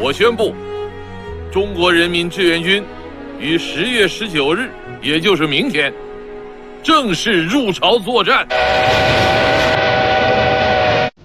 我宣布，中国人民志愿军于十月十九日，也就是明天，正式入朝作战。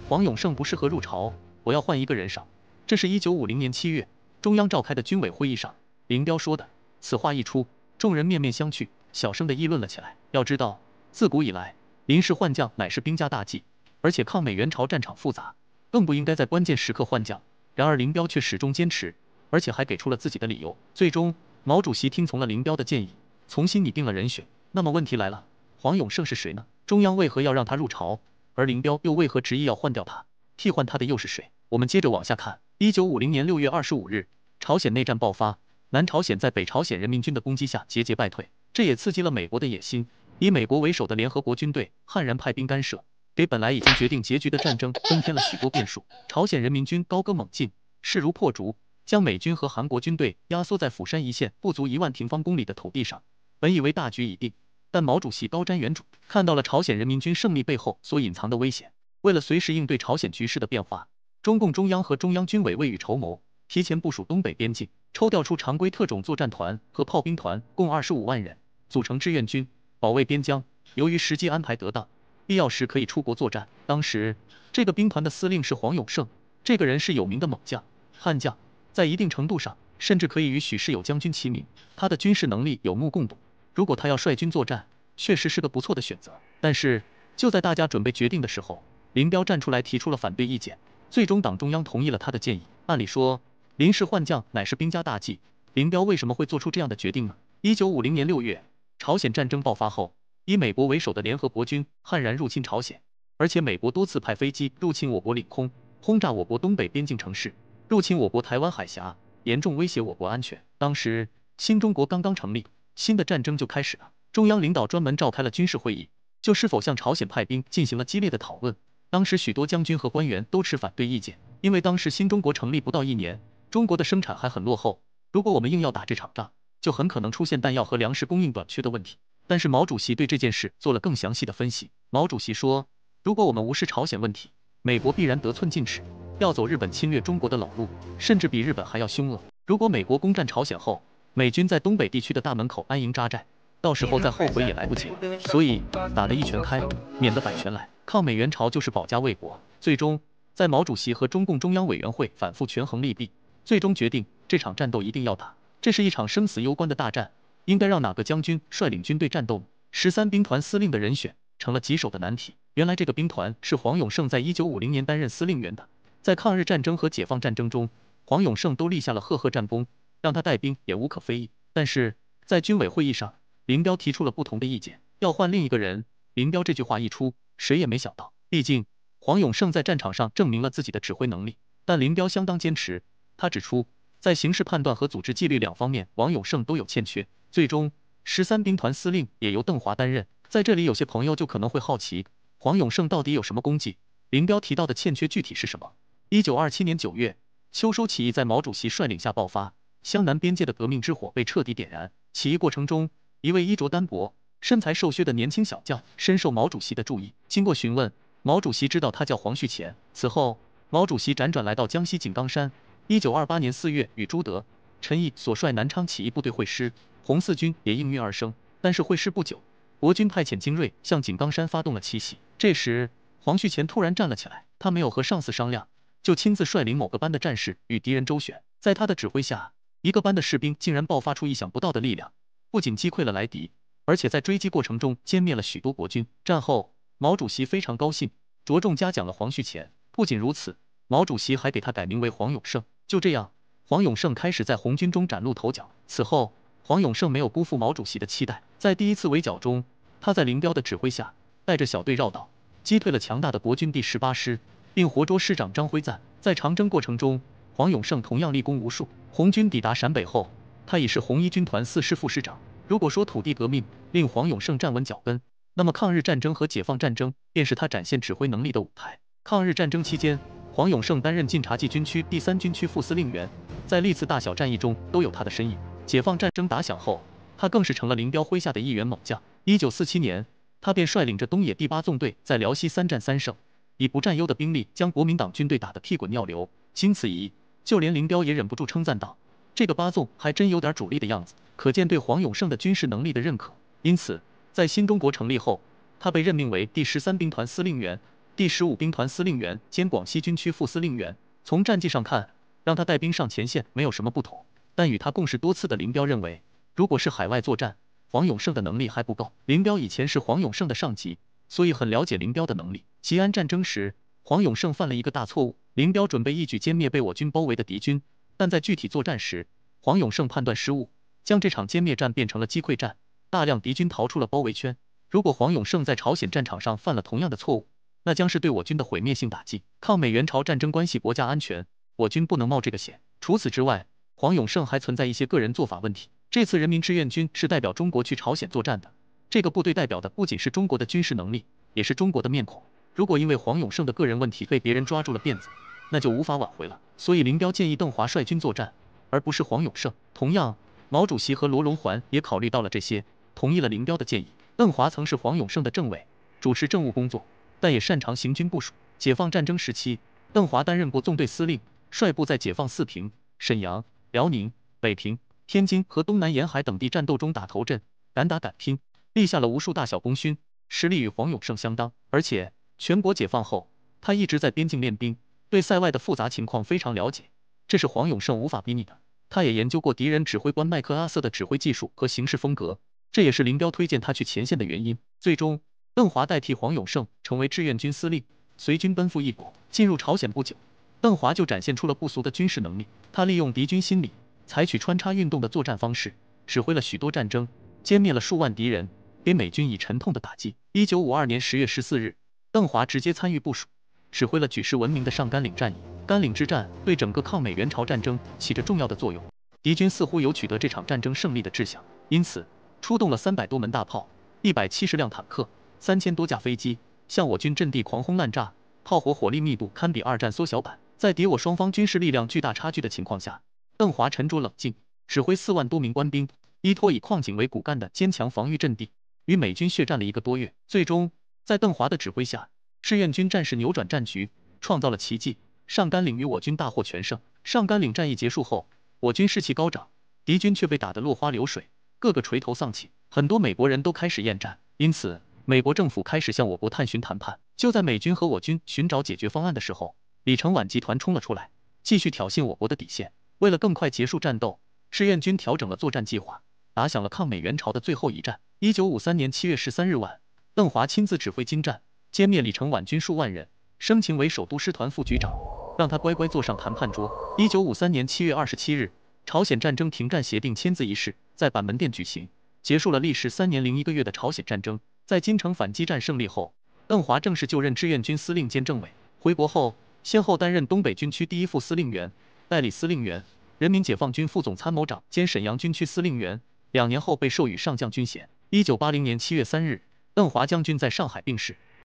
黄永胜不适合入朝，我要换一个人上。这是一九五零年七月中央召开的军委会议上，林彪说的。此话一出，众人面面相觑，小声的议论了起来。要知道，自古以来，临时换将乃是兵家大忌，而且抗美援朝战场复杂，更不应该在关键时刻换将。然而林彪却始终坚持，而且还给出了自己的理由。最终，毛主席听从了林彪的建议，重新拟定了人选。那么问题来了，黄永胜是谁呢？中央为何要让他入朝？而林彪又为何执意要换掉他？替换他的又是谁？我们接着往下看。一九五零年六月二十五日，朝鲜内战爆发，南朝鲜在北朝鲜人民军的攻击下节节败退，这也刺激了美国的野心。以美国为首的联合国军队悍然派兵干涉。给本来已经决定结局的战争增添了许多变数。朝鲜人民军高歌猛进，势如破竹，将美军和韩国军队压缩在釜山一线不足一万平方公里的土地上。本以为大局已定，但毛主席高瞻远瞩，看到了朝鲜人民军胜利背后所隐藏的危险。为了随时应对朝鲜局势的变化，中共中央和中央军委未雨绸缪，提前部署东北边境，抽调出常规特种作战团和炮兵团，共二十五万人组成志愿军保卫边疆。由于时机安排得当。必要时可以出国作战。当时这个兵团的司令是黄永胜，这个人是有名的猛将悍将，在一定程度上甚至可以与许世友将军齐名，他的军事能力有目共睹。如果他要率军作战，确实是个不错的选择。但是就在大家准备决定的时候，林彪站出来提出了反对意见，最终党中央同意了他的建议。按理说，临时换将乃是兵家大忌，林彪为什么会做出这样的决定呢？一九五零年六月，朝鲜战争爆发后。以美国为首的联合国军悍然入侵朝鲜，而且美国多次派飞机入侵我国领空，轰炸我国东北边境城市，入侵我国台湾海峡，严重威胁我国安全。当时新中国刚刚成立，新的战争就开始了。中央领导专门召开了军事会议，就是否向朝鲜派兵进行了激烈的讨论。当时许多将军和官员都持反对意见，因为当时新中国成立不到一年，中国的生产还很落后，如果我们硬要打这场仗，就很可能出现弹药和粮食供应短缺的问题。但是毛主席对这件事做了更详细的分析。毛主席说，如果我们无视朝鲜问题，美国必然得寸进尺，要走日本侵略中国的老路，甚至比日本还要凶恶。如果美国攻占朝鲜后，美军在东北地区的大门口安营扎寨，到时候再后悔也来不及。所以，打得一拳开，免得百拳来。抗美援朝就是保家卫国。最终，在毛主席和中共中央委员会反复权衡利弊，最终决定这场战斗一定要打。这是一场生死攸关的大战。应该让哪个将军率领军队战斗？十三兵团司令的人选成了棘手的难题。原来这个兵团是黄永胜在一九五零年担任司令员的，在抗日战争和解放战争中，黄永胜都立下了赫赫战功，让他带兵也无可非议。但是在军委会议上，林彪提出了不同的意见，要换另一个人。林彪这句话一出，谁也没想到，毕竟黄永胜在战场上证明了自己的指挥能力，但林彪相当坚持，他指出，在形势判断和组织纪律两方面，王永胜都有欠缺。最终，十三兵团司令也由邓华担任。在这里，有些朋友就可能会好奇，黄永胜到底有什么功绩？林彪提到的欠缺具体是什么？一九二七年九月，秋收起义在毛主席率领下爆发，湘南边界的革命之火被彻底点燃。起义过程中，一位衣着单薄、身材瘦削的年轻小将深受毛主席的注意。经过询问，毛主席知道他叫黄旭前。此后，毛主席辗转来到江西井冈山。一九二八年四月，与朱德、陈毅所率南昌起义部队会师。红四军也应运而生，但是会师不久，国军派遣精锐向井冈山发动了奇袭。这时，黄旭前突然站了起来，他没有和上司商量，就亲自率领某个班的战士与敌人周旋。在他的指挥下，一个班的士兵竟然爆发出意想不到的力量，不仅击溃了来敌，而且在追击过程中歼灭了许多国军。战后，毛主席非常高兴，着重嘉奖了黄旭前。不仅如此，毛主席还给他改名为黄永胜。就这样，黄永胜开始在红军中崭露头角。此后，黄永胜没有辜负毛主席的期待，在第一次围剿中，他在林彪的指挥下，带着小队绕道，击退了强大的国军第十八师，并活捉师长张辉瓒。在长征过程中，黄永胜同样立功无数。红军抵达陕北后，他已是红一军团四师副师长。如果说土地革命令黄永胜站稳脚跟，那么抗日战争和解放战争便是他展现指挥能力的舞台。抗日战争期间，黄永胜担任晋察冀军区第三军区副司令员，在历次大小战役中都有他的身影。解放战争打响后，他更是成了林彪麾下的一员猛将。一九四七年，他便率领着东野第八纵队在辽西三战三胜，以不占优的兵力将国民党军队打得屁滚尿流。经此一役，就连林彪也忍不住称赞道：“这个八纵还真有点主力的样子。”可见对黄永胜的军事能力的认可。因此，在新中国成立后，他被任命为第十三兵团司令员。第十五兵团司令员兼广西军区副司令员，从战绩上看，让他带兵上前线没有什么不妥。但与他共事多次的林彪认为，如果是海外作战，黄永胜的能力还不够。林彪以前是黄永胜的上级，所以很了解林彪的能力。西安战争时，黄永胜犯了一个大错误。林彪准备一举歼灭被我军包围的敌军，但在具体作战时，黄永胜判断失误，将这场歼灭战变成了击溃战，大量敌军逃出了包围圈。如果黄永胜在朝鲜战场上犯了同样的错误，那将是对我军的毁灭性打击。抗美援朝战争关系国家安全，我军不能冒这个险。除此之外，黄永胜还存在一些个人做法问题。这次人民志愿军是代表中国去朝鲜作战的，这个部队代表的不仅是中国的军事能力，也是中国的面孔。如果因为黄永胜的个人问题被别人抓住了辫子，那就无法挽回了。所以林彪建议邓华率军作战，而不是黄永胜。同样，毛主席和罗荣桓也考虑到了这些，同意了林彪的建议。邓华曾是黄永胜的政委，主持政务工作。但也擅长行军部署。解放战争时期，邓华担任过纵队司令，率部在解放四平、沈阳、辽宁、北平、天津和东南沿海等地战斗中打头阵，敢打敢拼，立下了无数大小功勋，实力与黄永胜相当。而且全国解放后，他一直在边境练兵，对塞外的复杂情况非常了解，这是黄永胜无法比拟的。他也研究过敌人指挥官麦克阿瑟的指挥技术和行事风格，这也是林彪推荐他去前线的原因。最终。邓华代替黄永胜成为志愿军司令，随军奔赴异国，进入朝鲜不久，邓华就展现出了不俗的军事能力。他利用敌军心理，采取穿插运动的作战方式，指挥了许多战争，歼灭了数万敌人，给美军以沉痛的打击。一九五二年十月十四日，邓华直接参与部署，指挥了举世闻名的上甘岭战役。甘岭之战对整个抗美援朝战争起着重要的作用。敌军似乎有取得这场战争胜利的志向，因此出动了三百多门大炮，一百七十辆坦克。三千多架飞机向我军阵地狂轰滥炸，炮火火力密度堪比二战缩小版。在敌我双方军事力量巨大差距的情况下，邓华沉着冷静，指挥四万多名官兵依托以矿井为骨干的坚强防御阵地，与美军血战了一个多月。最终，在邓华的指挥下，志愿军战士扭转战局，创造了奇迹。上甘岭与我军大获全胜。上甘岭战役结束后，我军士气高涨，敌军却被打得落花流水，个个垂头丧气。很多美国人都开始厌战，因此。美国政府开始向我国探寻谈判。就在美军和我军寻找解决方案的时候，李承晚集团冲了出来，继续挑衅我国的底线。为了更快结束战斗，志愿军调整了作战计划，打响了抗美援朝的最后一战。一九五三年七月十三日晚，邓华亲自指挥金战，歼灭李承晚军数万人，升情为首都师团副局长，让他乖乖坐上谈判桌。一九五三年七月二十七日，朝鲜战争停战协定签字仪式在板门店举行，结束了历时三年零一个月的朝鲜战争。在金城反击战胜利后，邓华正式就任志愿军司令兼政委。回国后，先后担任东北军区第一副司令员、代理司令员、人民解放军副总参谋长兼沈阳军区司令员。两年后被授予上将军衔。一九八零年七月三日，邓华将军在上海病逝。